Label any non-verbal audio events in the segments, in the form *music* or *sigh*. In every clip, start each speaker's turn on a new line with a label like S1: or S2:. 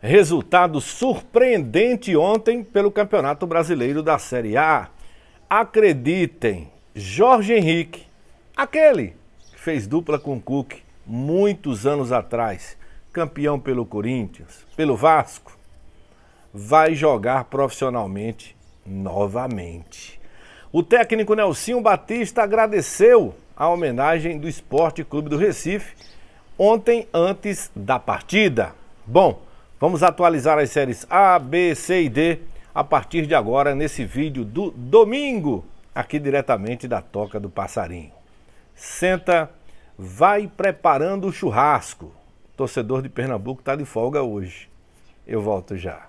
S1: Resultado surpreendente ontem pelo Campeonato Brasileiro da Série A. Acreditem, Jorge Henrique, aquele que fez dupla com Cook muitos anos atrás, campeão pelo Corinthians, pelo Vasco, vai jogar profissionalmente novamente. O técnico Nelsinho Batista agradeceu a homenagem do Esporte Clube do Recife ontem antes da partida. Bom, Vamos atualizar as séries A, B, C e D a partir de agora nesse vídeo do domingo, aqui diretamente da Toca do Passarinho. Senta, vai preparando o churrasco. O torcedor de Pernambuco está de folga hoje. Eu volto já.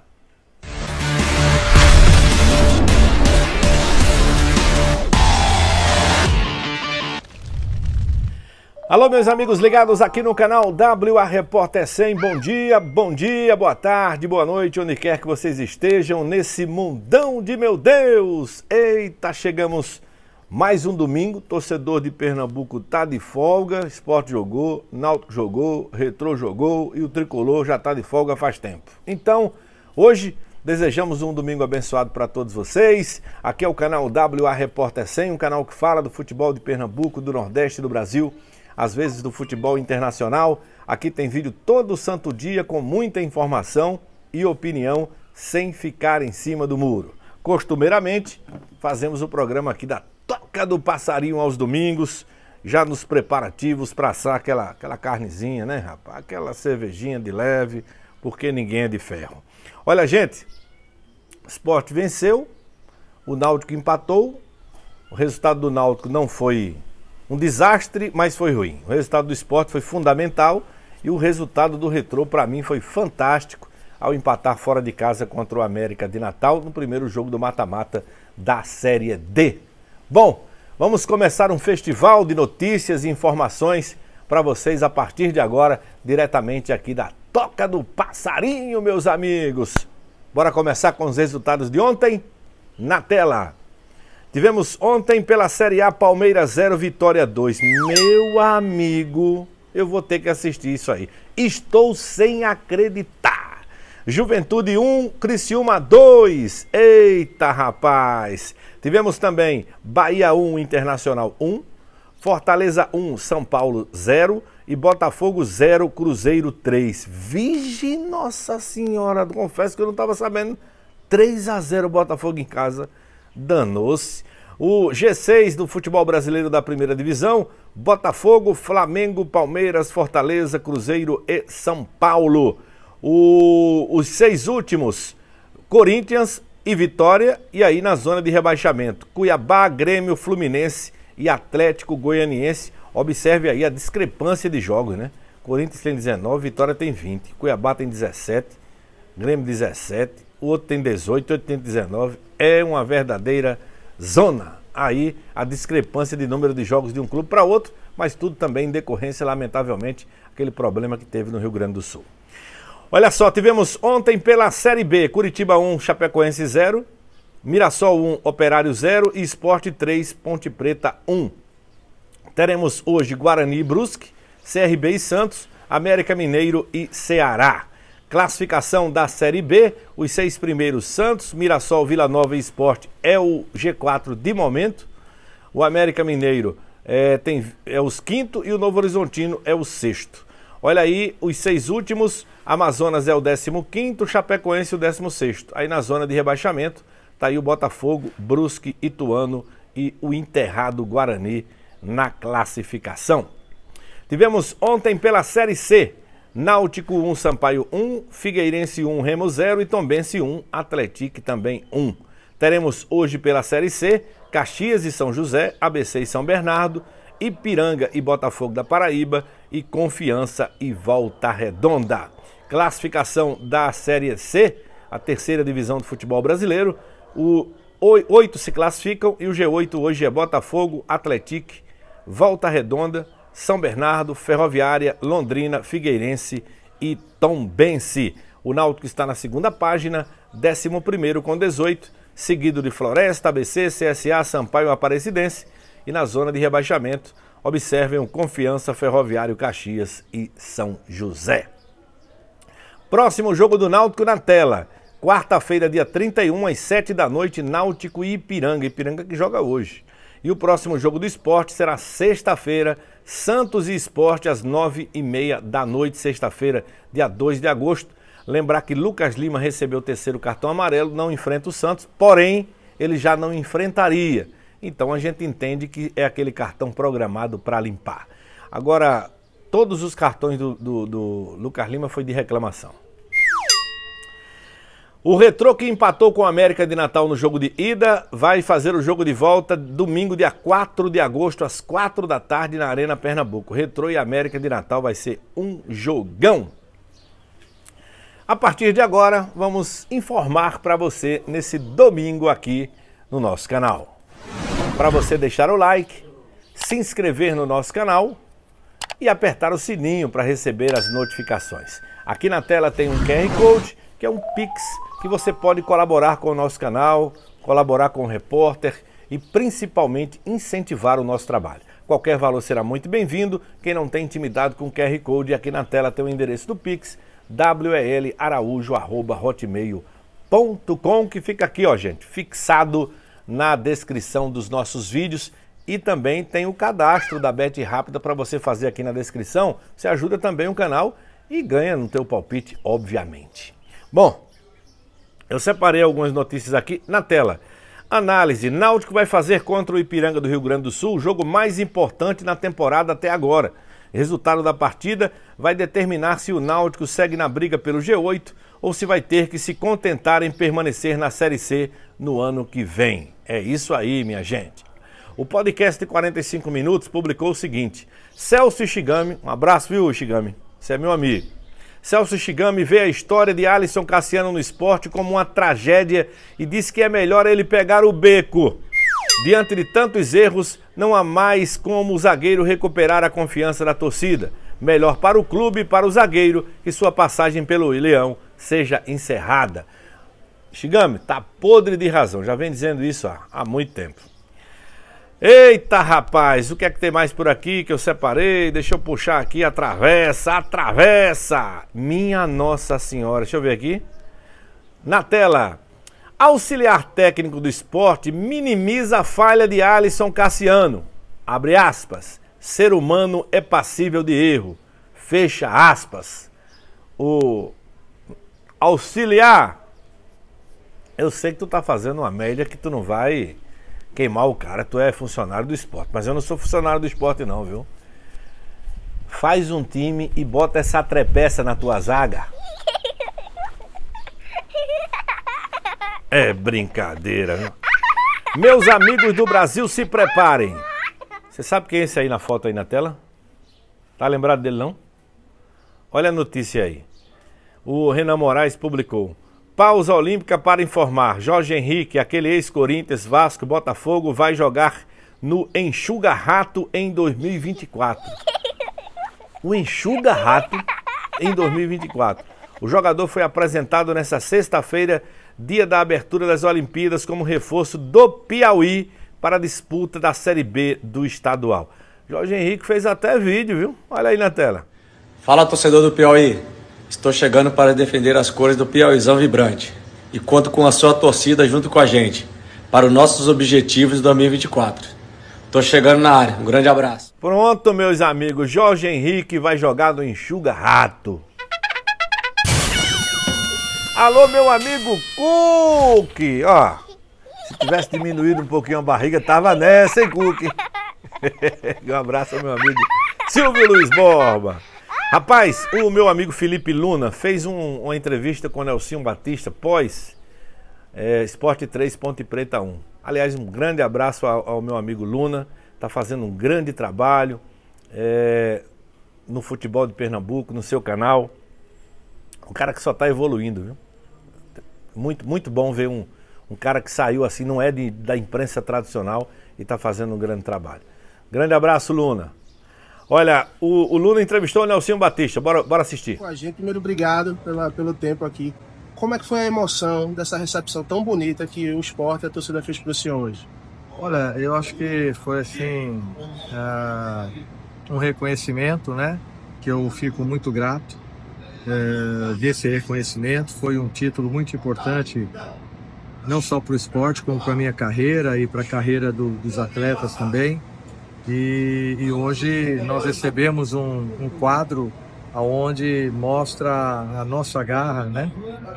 S1: Alô, meus amigos ligados aqui no canal WA Repórter 100. Bom dia, bom dia, boa tarde, boa noite, onde quer que vocês estejam nesse mundão de meu Deus. Eita, chegamos mais um domingo. Torcedor de Pernambuco tá de folga. Esporte jogou, Náutico jogou, Retro jogou e o Tricolor já tá de folga faz tempo. Então, hoje Desejamos um domingo abençoado para todos vocês. Aqui é o canal WA Repórter 100, um canal que fala do futebol de Pernambuco, do Nordeste do Brasil às vezes do futebol internacional. Aqui tem vídeo todo santo dia com muita informação e opinião sem ficar em cima do muro. Costumeiramente, fazemos o programa aqui da Toca do Passarinho aos domingos, já nos preparativos para assar aquela, aquela carnezinha, né, rapaz? Aquela cervejinha de leve, porque ninguém é de ferro. Olha, gente, esporte venceu, o Náutico empatou, o resultado do Náutico não foi um desastre, mas foi ruim. O resultado do esporte foi fundamental e o resultado do retrô, para mim, foi fantástico ao empatar fora de casa contra o América de Natal no primeiro jogo do mata-mata da Série D. Bom, vamos começar um festival de notícias e informações para vocês a partir de agora, diretamente aqui da Toca do Passarinho, meus amigos. Bora começar com os resultados de ontem? Na tela! Tivemos ontem pela Série A Palmeiras 0, Vitória 2. Meu amigo, eu vou ter que assistir isso aí. Estou sem acreditar. Juventude 1, Criciúma 2. Eita, rapaz. Tivemos também Bahia 1, Internacional 1. Fortaleza 1, São Paulo 0 e Botafogo 0, Cruzeiro 3. Vigi, Nossa Senhora, confesso que eu não estava sabendo. 3 a 0 Botafogo em casa danou-se. O G6 do futebol brasileiro da primeira divisão: Botafogo, Flamengo, Palmeiras, Fortaleza, Cruzeiro e São Paulo. O, os seis últimos: Corinthians e Vitória, e aí na zona de rebaixamento: Cuiabá, Grêmio, Fluminense e Atlético Goianiense. Observe aí a discrepância de jogos, né? Corinthians tem 19, Vitória tem 20, Cuiabá tem 17, Grêmio 17, o outro tem 18, outro tem 19. É uma verdadeira zona. Aí a discrepância de número de jogos de um clube para outro, mas tudo também em decorrência, lamentavelmente, aquele problema que teve no Rio Grande do Sul. Olha só, tivemos ontem pela Série B, Curitiba 1, Chapecoense 0, Mirassol 1, Operário 0 e Esporte 3, Ponte Preta 1. Teremos hoje Guarani e Brusque, CRB e Santos, América Mineiro e Ceará. Classificação da Série B, os seis primeiros Santos, Mirassol, Vila Nova e Esporte é o G4 de momento. O América Mineiro é, tem, é os quinto e o Novo Horizontino é o sexto. Olha aí os seis últimos, Amazonas é o décimo quinto, Chapecoense o décimo sexto. Aí na zona de rebaixamento está aí o Botafogo, Brusque, Ituano e o enterrado Guarani na classificação. Tivemos ontem pela Série C Náutico 1, Sampaio 1, Figueirense 1, Remo 0 e Tombense 1, Atlético também 1. Teremos hoje pela Série C, Caxias e São José, ABC e São Bernardo, Ipiranga e Botafogo da Paraíba e Confiança e Volta Redonda. Classificação da Série C, a terceira divisão do futebol brasileiro. O oito se classificam e o G8 hoje é Botafogo, Atlético, Volta Redonda, são Bernardo, Ferroviária, Londrina, Figueirense e Tombense. O Náutico está na segunda página, 11 com 18, seguido de Floresta, ABC, CSA, Sampaio Aparecidense e na zona de rebaixamento, observem o Confiança Ferroviário Caxias e São José. Próximo jogo do Náutico na tela. Quarta-feira, dia 31, às 7 da noite, Náutico e Ipiranga. Ipiranga que joga hoje. E o próximo jogo do esporte será sexta-feira, Santos e Esporte, às nove e meia da noite, sexta-feira, dia 2 de agosto. Lembrar que Lucas Lima recebeu o terceiro cartão amarelo, não enfrenta o Santos, porém, ele já não enfrentaria. Então a gente entende que é aquele cartão programado para limpar. Agora, todos os cartões do, do, do Lucas Lima foi de reclamação. O Retrô que empatou com o América de Natal no jogo de ida vai fazer o jogo de volta domingo, dia 4 de agosto, às 4 da tarde, na Arena Pernambuco. Retrô e América de Natal vai ser um jogão. A partir de agora, vamos informar para você nesse domingo aqui no nosso canal. Para você deixar o like, se inscrever no nosso canal e apertar o sininho para receber as notificações. Aqui na tela tem um QR Code, que é um Pix que você pode colaborar com o nosso canal, colaborar com o repórter e principalmente incentivar o nosso trabalho. Qualquer valor será muito bem-vindo. Quem não tem intimidade com o QR Code, aqui na tela tem o endereço do Pix, welaraújo.hotmail.com, que fica aqui, ó, gente, fixado na descrição dos nossos vídeos. E também tem o cadastro da Bet Rápida para você fazer aqui na descrição. Você ajuda também o canal e ganha no teu palpite, obviamente. Bom, eu separei algumas notícias aqui na tela. Análise: Náutico vai fazer contra o Ipiranga do Rio Grande do Sul o jogo mais importante na temporada até agora. Resultado da partida vai determinar se o Náutico segue na briga pelo G8 ou se vai ter que se contentar em permanecer na Série C no ano que vem. É isso aí, minha gente. O podcast de 45 minutos publicou o seguinte: Celso Ishigami, um abraço, viu, Ishigami? Você é meu amigo Celso Shigami vê a história de Alisson Cassiano no esporte como uma tragédia e diz que é melhor ele pegar o beco. Diante de tantos erros, não há mais como o zagueiro recuperar a confiança da torcida. Melhor para o clube e para o zagueiro que sua passagem pelo Leão seja encerrada. Shigami, tá podre de razão, já vem dizendo isso há, há muito tempo. Eita rapaz, o que é que tem mais por aqui que eu separei? Deixa eu puxar aqui a travessa, a travessa! Minha Nossa Senhora, deixa eu ver aqui. Na tela, auxiliar técnico do esporte minimiza a falha de Alisson Cassiano. Abre aspas, ser humano é passível de erro. Fecha aspas. O auxiliar, eu sei que tu tá fazendo uma média que tu não vai queimar o cara, tu é funcionário do esporte. Mas eu não sou funcionário do esporte, não, viu? Faz um time e bota essa trepeça na tua zaga. É brincadeira, viu? Meus amigos do Brasil, se preparem. Você sabe quem é esse aí na foto aí na tela? Tá lembrado dele não? Olha a notícia aí. O Renan Moraes publicou. Pausa olímpica para informar. Jorge Henrique, aquele ex-Corinthians, Vasco, Botafogo, vai jogar no Enxuga Rato em 2024. O Enxuga Rato em 2024. O jogador foi apresentado nesta sexta-feira, dia da abertura das Olimpíadas, como reforço do Piauí para a disputa da Série B do estadual. Jorge Henrique fez até vídeo, viu? Olha aí na tela. Fala, torcedor do Piauí. Estou chegando para defender as cores do Piauizão Vibrante e conto com a sua torcida junto com a gente para os nossos objetivos de 2024. Estou chegando na área. Um grande abraço. Pronto, meus amigos. Jorge Henrique vai jogar no Enxuga Rato. Alô, meu amigo Cook. Ó, se tivesse diminuído um pouquinho a barriga, tava nessa, hein, Cook? *laughs* um abraço, meu amigo Silvio Luiz Borba. Rapaz, o meu amigo Felipe Luna fez um, uma entrevista com o Nelson Batista pós é, Esporte 3 Ponte Preta 1. Aliás, um grande abraço ao, ao meu amigo Luna, está fazendo um grande trabalho é, no futebol de Pernambuco, no seu canal. Um cara que só está evoluindo, viu? Muito, muito bom ver um, um cara que saiu assim, não é de, da imprensa tradicional e está fazendo um grande trabalho. Grande abraço, Luna. Olha, o, o Lula entrevistou o Nelson Batista, bora, bora assistir. Com a gente, primeiro, obrigado pela, pelo tempo aqui. Como é que foi a emoção dessa recepção tão bonita que o esporte e a torcida fez para o senhor hoje? Olha, eu acho que foi assim uh, um reconhecimento, né? Que eu fico muito grato uh, desse reconhecimento. Foi um título muito importante, não só para o esporte, como para a minha carreira e para a carreira do, dos atletas também. E, e hoje nós recebemos um, um quadro aonde mostra a nossa garra, né?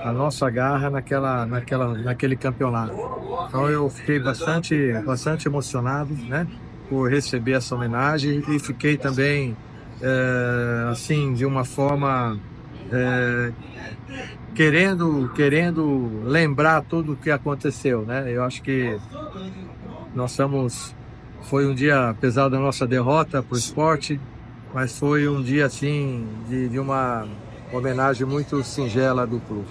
S1: A nossa garra naquela, naquela, naquele campeonato. Então eu fiquei bastante, bastante emocionado, né? Por receber essa homenagem e fiquei também, é, assim, de uma forma é, querendo, querendo lembrar tudo o que aconteceu, né? Eu acho que nós somos foi um dia, apesar da nossa derrota para o esporte, mas foi um dia assim de, de uma homenagem muito singela do clube.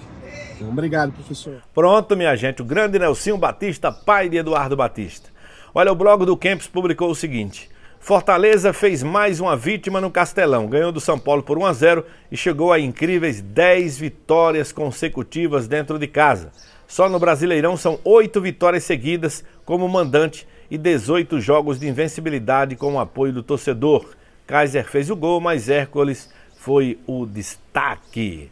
S1: Então, obrigado, professor. Pronto, minha gente. O grande Nelsinho Batista, pai de Eduardo Batista. Olha, o blog do Campos publicou o seguinte. Fortaleza fez mais uma vítima no Castelão, ganhou do São Paulo por 1 a 0 e chegou a incríveis 10 vitórias consecutivas dentro de casa. Só no Brasileirão são 8 vitórias seguidas como mandante e 18 jogos de invencibilidade com o apoio do torcedor. Kaiser fez o gol, mas Hércules foi o destaque.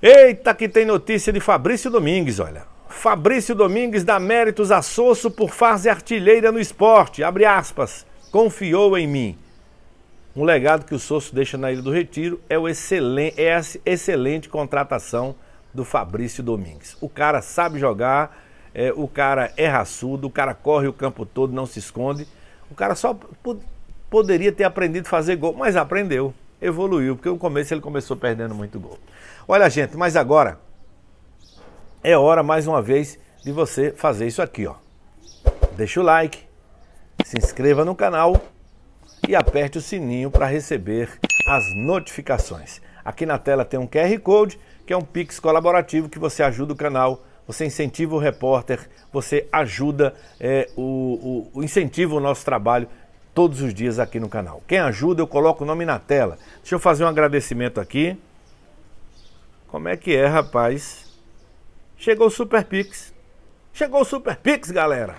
S1: Eita, que tem notícia de Fabrício Domingues, olha. Fabrício Domingues dá méritos a Sosso por fase artilheira no esporte. Abre aspas. Confiou em mim. Um legado que o Sosso deixa na Ilha do Retiro é, o excelente, é a excelente contratação do Fabrício Domingues. O cara sabe jogar é, o cara é raçudo, o cara corre o campo todo, não se esconde. O cara só pod poderia ter aprendido a fazer gol, mas aprendeu, evoluiu, porque no começo ele começou perdendo muito gol. Olha, gente, mas agora é hora mais uma vez de você fazer isso aqui, ó. Deixa o like, se inscreva no canal e aperte o sininho para receber as notificações. Aqui na tela tem um QR Code, que é um Pix colaborativo que você ajuda o canal você incentiva o repórter, você ajuda, é, o, o, incentiva o nosso trabalho todos os dias aqui no canal. Quem ajuda, eu coloco o nome na tela. Deixa eu fazer um agradecimento aqui. Como é que é, rapaz? Chegou o Super Pix. Chegou o Super Pix, galera.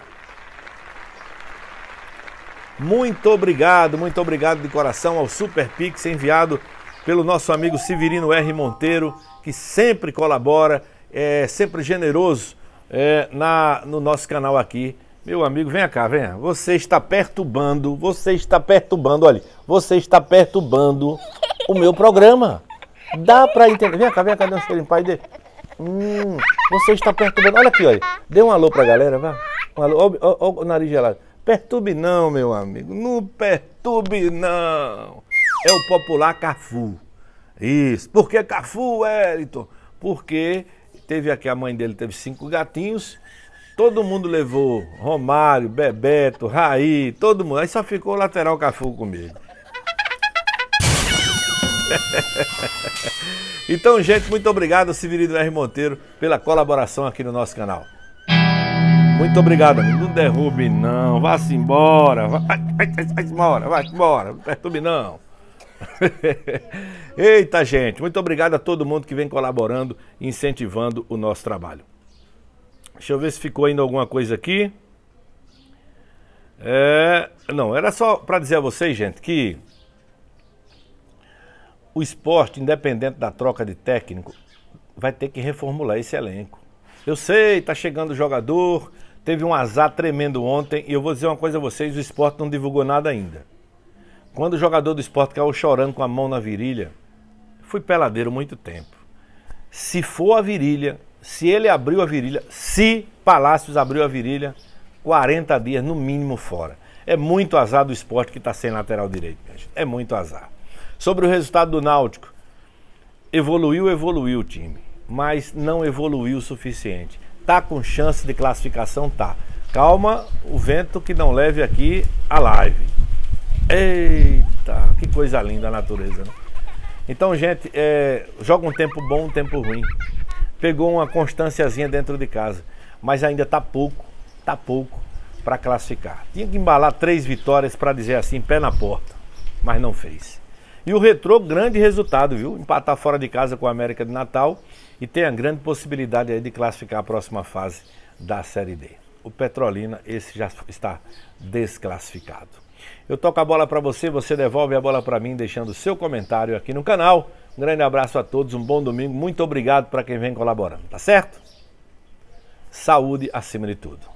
S1: Muito obrigado, muito obrigado de coração ao Super Pix enviado pelo nosso amigo Severino R. Monteiro, que sempre colabora é, sempre generoso é, na, no nosso canal aqui. Meu amigo, venha cá, venha. Você está perturbando, você está perturbando, olha, você está perturbando o meu programa. Dá para entender. Vem cá, vem cá, dê um cheirinho, pai dele. Hum, você está perturbando. Olha aqui, olha. Dê um alô pra galera, vá Um alô. Ó, ó, ó, o nariz gelado. Perturbe não, meu amigo. Não perturbe não. É o popular Cafu. Isso. Por que Cafu, Wellington? Porque Teve aqui, a mãe dele teve cinco gatinhos. Todo mundo levou Romário, Bebeto, Raí, todo mundo. Aí só ficou o lateral Cafu comigo. *laughs* então, gente, muito obrigado, Severino R. Monteiro, pela colaboração aqui no nosso canal. Muito obrigado, amigo. Não derrube, não. Vá-se embora. vá vai embora, vai embora. Não perturbe, não. *laughs* Eita, gente, muito obrigado a todo mundo que vem colaborando, incentivando o nosso trabalho. Deixa eu ver se ficou ainda alguma coisa aqui. É... Não, era só para dizer a vocês, gente, que o esporte, independente da troca de técnico, vai ter que reformular esse elenco. Eu sei, tá chegando o jogador, teve um azar tremendo ontem, e eu vou dizer uma coisa a vocês: o esporte não divulgou nada ainda. Quando o jogador do esporte caiu chorando com a mão na virilha, fui peladeiro muito tempo. Se for a virilha, se ele abriu a virilha, se Palácios abriu a virilha, 40 dias no mínimo fora. É muito azar do esporte que está sem lateral direito, gente. É muito azar. Sobre o resultado do Náutico, evoluiu, evoluiu o time, mas não evoluiu o suficiente. Tá com chance de classificação? Tá. Calma, o vento que não leve aqui a live. Eita, que coisa linda a natureza, né? Então, gente, é, joga um tempo bom, um tempo ruim. Pegou uma constânciazinha dentro de casa, mas ainda tá pouco, tá pouco para classificar. Tinha que embalar três vitórias para dizer assim, pé na porta, mas não fez. E o Retrô, grande resultado, viu? Empatar fora de casa com a América de Natal e tem a grande possibilidade de classificar a próxima fase da Série D. O Petrolina, esse já está desclassificado. Eu toco a bola para você, você devolve a bola para mim, deixando seu comentário aqui no canal. Um grande abraço a todos, um bom domingo. Muito obrigado para quem vem colaborando, tá certo? Saúde acima de tudo.